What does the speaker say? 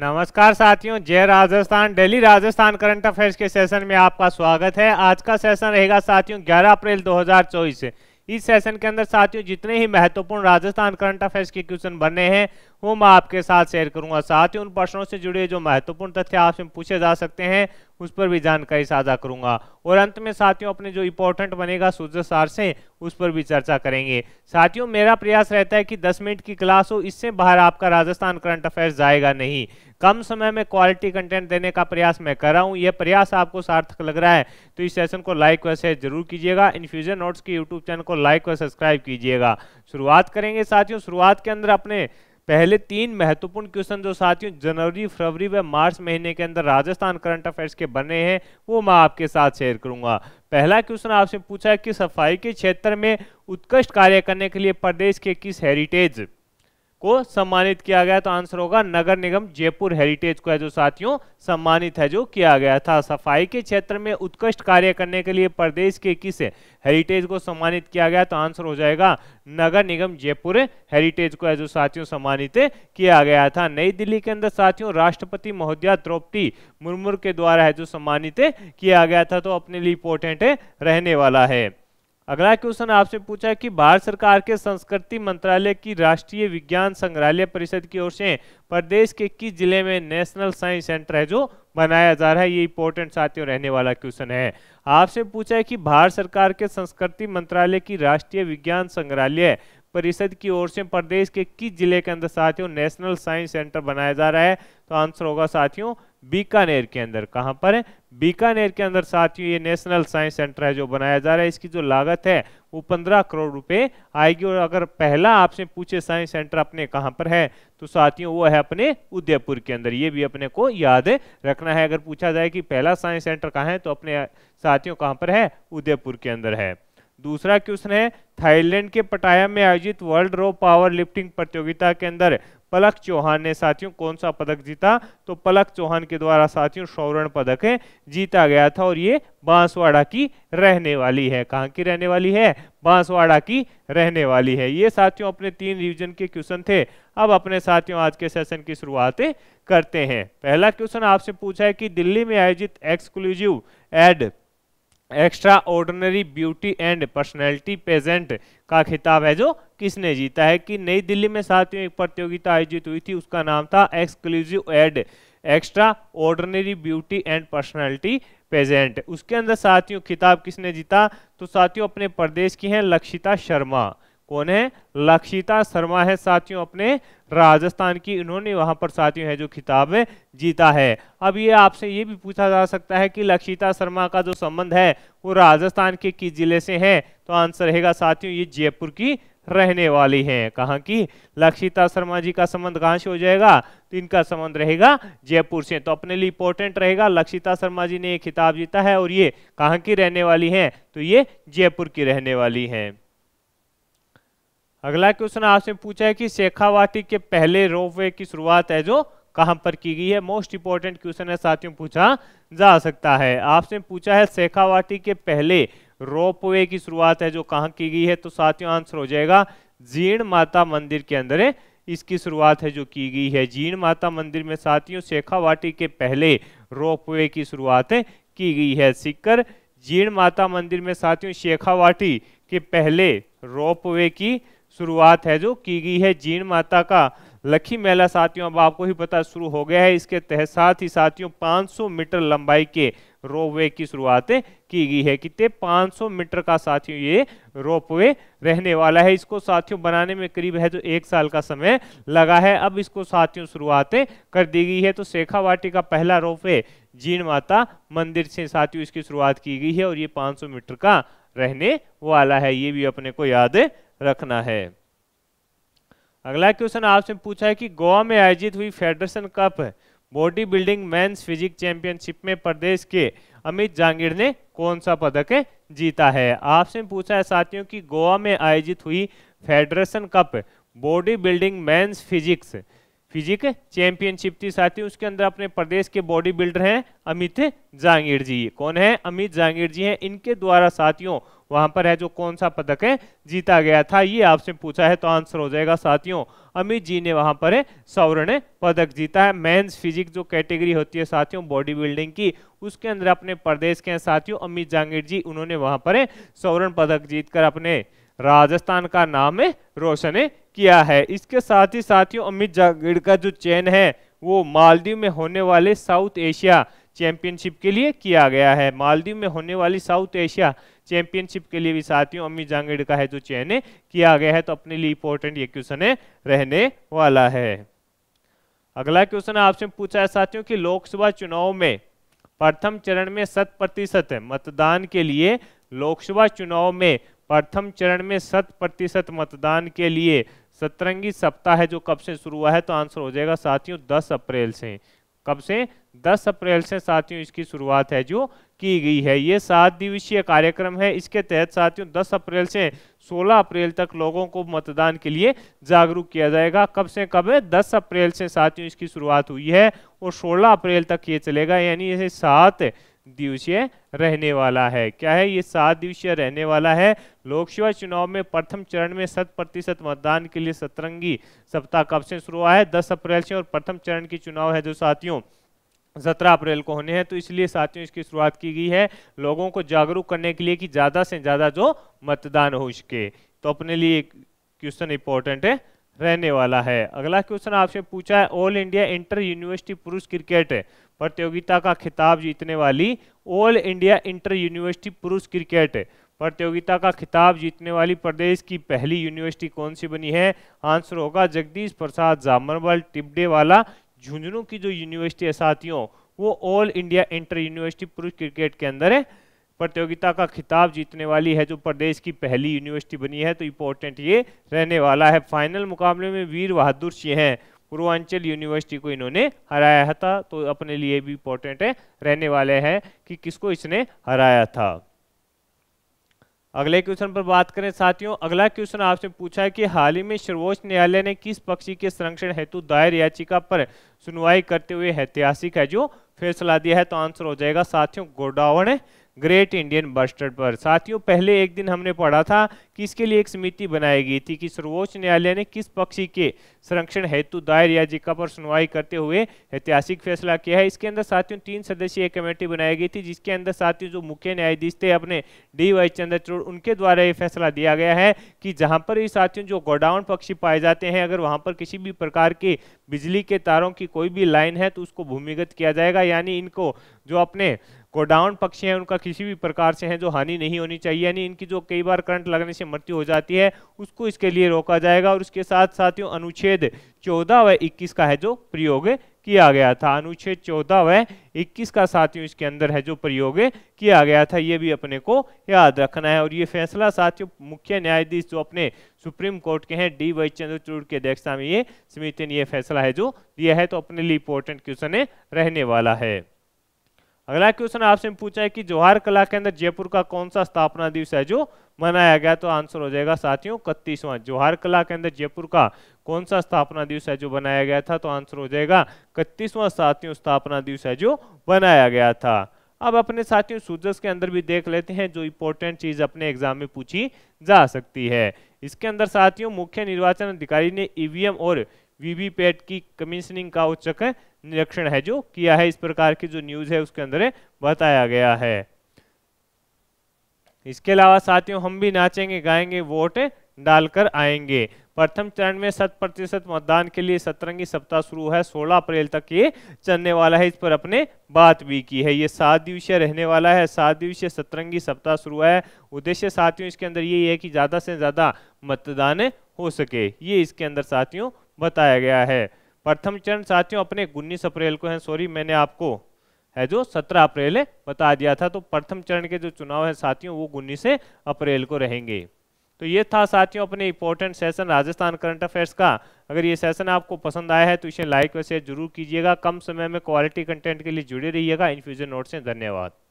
नमस्कार साथियों जय Rajasthan daily Rajasthan current affairs के सेशन में आपका स्वागत है आज का सेशन रहेगा साथियों 11 अप्रैल 2024 इस सेशन के अंदर साथियों जितने ही महत्वपूर्ण राजस्थान करंट अफेयर्स के क्वेश्चन बने हैं वो मैं आपके साथ शेयर करूंगा साथ ही उन प्रश्नों से जुड़े जो महत्वपूर्ण तथ्य आपसे पूछे जा सकते हैं उस पर भी जानकारी साझा करूंगा और अंत में साथियों अपने जो इंपॉर्टेंट बनेगा सूर्य सार से उस पर भी चर्चा करेंगे साथियों मेरा प्रयास रहता है कि 10 मिनट की क्लास हो इससे बाहर आपका राजस्थान करंट अफेयर्स जाएगा नहीं कम समय में क्वालिटी कंटेंट देने का प्रयास मैं कर रहा हूँ यह प्रयास आपको सार्थक लग रहा है तो इस सेशन को लाइक व शेयर जरूर कीजिएगा इन्फ्यूजन नोट्स के यूट्यूब चैनल को लाइक व सब्सक्राइब कीजिएगा शुरुआत करेंगे साथियों शुरुआत के अंदर अपने पहले तीन महत्वपूर्ण क्वेश्चन जो साथियों जनवरी फरवरी व मार्च महीने के अंदर राजस्थान करंट अफेयर्स के बने हैं वो मैं आपके साथ शेयर करूंगा पहला क्वेश्चन आपसे पूछा है कि सफाई के क्षेत्र में उत्कृष्ट कार्य करने के लिए प्रदेश के किस हेरिटेज को सम्मानित किया गया तो आंसर होगा नगर निगम जयपुर हेरिटेज को है जो साथियों सम्मानित है जो किया गया था सफाई के क्षेत्र में उत्कृष्ट कार्य करने के लिए प्रदेश के किस हेरिटेज को सम्मानित किया गया तो आंसर हो जाएगा नगर निगम जयपुर हेरिटेज को है जो साथियों सम्मानित किया गया था नई दिल्ली के अंदर साथियों राष्ट्रपति महोदया द्रौपदी मुर्मू के द्वारा है जो सम्मानित किया गया था तो अपने लिए इंपोर्टेंट रहने वाला है अगला क्वेश्चन आपसे पूछा है कि भारत सरकार के संस्कृति मंत्रालय की राष्ट्रीय विज्ञान संग्रहालय परिषद की ओर से प्रदेश के किस जिले में नेशनल साइंस सेंटर है जो बनाया जा रहा है ये इंपॉर्टेंट साथियों रहने वाला क्वेश्चन है आपसे पूछा है कि भारत सरकार के संस्कृति मंत्रालय की राष्ट्रीय विज्ञान संग्रहालय परिषद की ओर से प्रदेश के किस जिले के अंदर साथियों नेशनल साइंस सेंटर बनाया जा रहा है तो आंसर होगा साथियों बीकानेर के अंदर कहाँ पर है बीकानेर के अंदर साथियों ये नेशनल साइंस सेंटर है जो बनाया जा रहा है इसकी जो लागत है वो पंद्रह करोड़ रुपए आएगी और अगर पहला आपसे पूछे साइंस सेंटर अपने कहाँ पर है तो साथियों वो है अपने उदयपुर के अंदर ये भी अपने को याद रखना है अगर पूछा जाए कि पहला साइंस सेंटर कहाँ है तो अपने साथियों कहाँ पर है उदयपुर के अंदर है दूसरा क्वेश्चन है थाईलैंड के पटाया में आयोजित वर्ल्ड रो पावर लिफ्टिंग प्रतियोगिता के अंदर पलक चौहान ने साथियों कौन सा पदक जीता तो पलक चौहान के द्वारा साथियों स्वर्ण पदक जीता गया था और ये बांसवाड़ा की रहने वाली है कहाँ की रहने वाली है बांसवाड़ा की रहने वाली है ये साथियों अपने तीन रिविजन के क्वेश्चन थे अब अपने साथियों आज के सेशन की शुरुआत करते हैं पहला क्वेश्चन आपसे पूछा है कि दिल्ली में आयोजित exclusive and extraordinary beauty and personality pageant का खिताब है जो किसने जीता है कि नई दिल्ली में सातवीं एक प्रतियोगिता आयोजित हुई थी उसका नाम था exclusive and extraordinary beauty and personality pageant उसके अंदर साथियों खिताब किसने जीता तो साथियों अपने प्रदेश की हैं लक्षिता शर्मा कौन है लक्षिता शर्मा है साथियों अपने राजस्थान की इन्होंने वहां पर साथियों है जो खिताब जीता है अब ये आपसे ये भी पूछा जा सकता है कि लक्षिता शर्मा का जो संबंध है वो राजस्थान के किस जिले से है तो आंसर रहेगा साथियों ये जयपुर की रहने वाली है कहाँ की लक्षिता शर्मा जी का संबंध कहाँ से हो जाएगा तो इनका संबंध रहेगा जयपुर से तो अपने लिए इंपॉर्टेंट रहेगा लक्षिता शर्मा जी ने ये खिताब जीता है और ये कहाँ की रहने वाली है तो ये जयपुर की रहने वाली है अगला क्वेश्चन आपसे पूछा है कि शेखावाटी के पहले रोपवे की शुरुआत है जो कहां पर की गई है मोस्ट इंपॉर्टेंट क्वेश्चन है साथियों पूछा जा सकता है आपसे पूछा है शेखावाटी के पहले रोपवे की शुरुआत है जो कहां की गई है तो साथियों आंसर हो जाएगा जीर्ण माता मंदिर के अंदर इसकी शुरुआत है जो की गई है जीर्ण माता मंदिर में साथियों शेखावाटी के पहले रोपवे की शुरुआत की गई है सिक्कर जीर्ण माता मंदिर में साथियों शेखावाटी के पहले रोपवे की शुरुआत है जो की गई है जीण माता का लखी मेला साथियों अब आपको ही पता शुरू हो गया है इसके तहत साथ ही साथियों 500 मीटर लंबाई के रोपवे की शुरुआत की गई है कितने 500 मीटर का साथियों ये रोपवे रहने वाला है इसको साथियों बनाने में करीब है जो एक साल का समय लगा है अब इसको साथियों शुरुआतें कर दी गई है तो शेखावाटी का पहला रोपवे जीण माता मंदिर से साथियों इसकी शुरुआत की गई है और ये पाँच मीटर का रहने वाला है ये भी अपने को याद रखना है अगला क्वेश्चन आपसे पूछा है कि गोवा में आयोजित हुई federation cup body building men's physique championship में प्रदेश के अमित जांगिड़ ने कौन सा पदक जीता है आपसे पूछा है साथियों कि गोवा में आयोजित हुई federation cup body building men's physics physique championship थी साथ ही उसके अंदर अपने प्रदेश के बॉडी बिल्डर हैं अमित जहांगीर जी कौन है अमित जहांगीर जी हैं इनके द्वारा साथियों वहां पर है जो कौन सा पदक है जीता गया था ये आपसे पूछा है तो आंसर हो जाएगा साथियों अमित जी ने वहां पर सौर्ण पदक जीता है मेंस फिजिक जो कैटेगरी होती है साथियों बॉडी बिल्डिंग की उसके अंदर अपने प्रदेश के साथियों अमित जहांगीर जी उन्होंने वहां पर सौर्ण पदक जीतकर अपने राजस्थान का नाम रोशन किया है इसके साथ ही साथियों अमित जागीड़ का जो चयन है वो मालदीव में होने वाले साउथ एशिया चैंपियनशिप के लिए किया गया है मालदीव में होने वाली साउथ एशिया चैंपियनशिप के लिए भी साथियों अमित जांगेड़ का है जो चयन किया गया है तो अपने लिए इंपॉर्टेंट ये क्वेश्चन है रहने वाला है अगला क्वेश्चन आपसे पूछा है साथियों कि लोकसभा चुनाव में प्रथम चरण में शत प्रतिशत मतदान के लिए लोकसभा चुनाव में प्रथम चरण में शत प्रतिशत मतदान के लिए सतरंगी सप्ताह है जो कब से शुरू हुआ है तो आंसर हो जाएगा साथियों 10 अप्रैल से कब से 10 अप्रैल से साथियों इसकी शुरुआत है जो की गई है ये सात दिवसीय कार्यक्रम है इसके तहत साथियों 10 अप्रैल से 16 अप्रैल तक लोगों को मतदान के लिए जागरूक किया जाएगा कब से कब है दस अप्रैल से साथियों इसकी शुरुआत हुई है और सोलह अप्रैल तक ये चलेगा यानी ये सात दिवसीय रहने वाला है क्या है ये सात दिवसीय रहने वाला है लोकसभा चुनाव में प्रथम चरण में शत प्रतिशत मतदान के लिए सतरंगी सप्ताह कब से शुरू हुआ है दस अप्रैल से और प्रथम चरण की चुनाव है जो साथियों सत्रह अप्रैल को होने हैं तो इसलिए साथियों इसकी शुरुआत की गई है लोगों को जागरूक करने के लिए कि ज़्यादा से ज़्यादा जो मतदान हो सके तो अपने लिए क्वेश्चन इंपॉर्टेंट है रहने वाला है अगला क्वेश्चन आपसे पूछा है ऑल इंडिया इंटर यूनिवर्सिटी पुरुष क्रिकेट प्रतियोगिता का खिताब जीतने वाली ऑल इंडिया इंटर यूनिवर्सिटी पुरुष क्रिकेट प्रतियोगिता का खिताब जीतने वाली प्रदेश की पहली यूनिवर्सिटी कौन सी बनी है आंसर होगा जगदीश प्रसाद जामरवाल टिबडे वाला झुंझुनू की जो यूनिवर्सिटी है साथियों वो ऑल इंडिया इंटर यूनिवर्सिटी पुरुष क्रिकेट के अंदर है प्रतियोगिता का खिताब जीतने वाली है जो प्रदेश की पहली यूनिवर्सिटी बनी है तो इंपॉर्टेंट ये रहने वाला है फाइनल मुकाबले में वीर बहादुर सिंह हैं पूर्वांचल यूनिवर्सिटी को इन्होंने हराया था तो अपने लिए भी इंपॉर्टेंट है रहने वाले हैं कि किसको इसने हराया था अगले क्वेश्चन पर बात करें साथियों अगला क्वेश्चन आपसे पूछा है कि हाल ही में सर्वोच्च न्यायालय ने किस पक्षी के संरक्षण हेतु दायर याचिका पर सुनवाई करते हुए ऐतिहासिक है जो फैसला दिया है तो आंसर हो जाएगा साथियों गोडावण ग्रेट इंडियन बस्टर्ड पर साथियों पहले एक दिन हमने पढ़ा था कि इसके लिए एक समिति बनाई गई थी कि सर्वोच्च न्यायालय ने किस पक्षी के संरक्षण हेतु दायर याचिका पर सुनवाई करते हुए ऐतिहासिक फैसला किया है इसके अंदर साथियों तीन सदस्यीय कमेटी बनाई गई थी जिसके अंदर साथियों जो मुख्य न्यायाधीश थे अपने डी वाई चंद्रचूड़ उनके द्वारा ये फैसला दिया गया है कि जहाँ पर ये साथियों जो गोडाउन पक्षी पाए जाते हैं अगर वहाँ पर किसी भी प्रकार के बिजली के तारों की कोई भी लाइन है तो उसको भूमिगत किया जाएगा यानी इनको जो अपने कोडाउन पक्षी हैं उनका किसी भी प्रकार से है जो हानि नहीं होनी चाहिए यानी इनकी जो कई बार करंट लगने से मृत्यु हो जाती है उसको इसके लिए रोका जाएगा और उसके साथ ही अनुच्छेद चौदह व इक्कीस का है जो प्रयोग किया गया था अनुच्छेद चौदह व इक्कीस का साथियों इसके अंदर है जो प्रयोग किया गया था ये भी अपने को याद रखना है और ये फैसला साथियों मुख्य न्यायाधीश जो अपने सुप्रीम कोर्ट के हैं डी वाई चंद्रचूड़ की अध्यक्षता में ये समिति ने यह फैसला है जो दिया है तो अपने लिए इंपॉर्टेंट क्वेश्चन रहने वाला है अगला क्वेश्चन आपसे पूछा है कि जोहार कला के अंदर जयपुर का कौन सा स्थापना दिवस है जो मनाया गया तो आंसर हो जाएगा साथियों इकतीसवां जोहार कला के अंदर जयपुर का कौन सा स्थापना दिवस है जो बनाया गया था तो आंसर हो जाएगा इकतीसवां साथियों स्थापना दिवस है जो बनाया गया था अब अपने साथियों सूजस के अंदर भी देख लेते हैं जो इंपॉर्टेंट चीज अपने एग्जाम में पूछी जा सकती है इसके अंदर साथियों मुख्य निर्वाचन अधिकारी ने ईवीएम e और वीवीपैट की कमीशनिंग का उच्चक निरीक्षण है जो किया है इस प्रकार की जो न्यूज है उसके अंदर बताया गया है इसके अलावा साथियों हम भी नाचेंगे गाएंगे वोट डालकर आएंगे प्रथम चरण में शत प्रतिशत मतदान के लिए सतरंगी सप्ताह शुरू है 16 अप्रैल तक ये चलने वाला है इस पर अपने बात भी की है ये सात दिवसीय रहने वाला है सात दिवसीय सतरंगी सप्ताह शुरू है उद्देश्य साथियों इसके अंदर ये है कि ज़्यादा से ज़्यादा मतदान हो सके ये इसके अंदर साथियों बताया गया है प्रथम चरण साथियों अपने उन्नीस अप्रैल को है सॉरी मैंने आपको है जो 17 अप्रैल बता दिया था तो प्रथम चरण के जो चुनाव है साथियों वो उन्नीस अप्रैल को रहेंगे तो ये था साथियों अपने important session Rajasthan current affairs का अगर ये सेशन आपको पसंद आया है तो इसे लाइक व शेयर जरूर कीजिएगा कम समय में क्वालिटी कंटेंट के लिए जुड़े रहिएगा इन्फ्यूजन नोट से धन्यवाद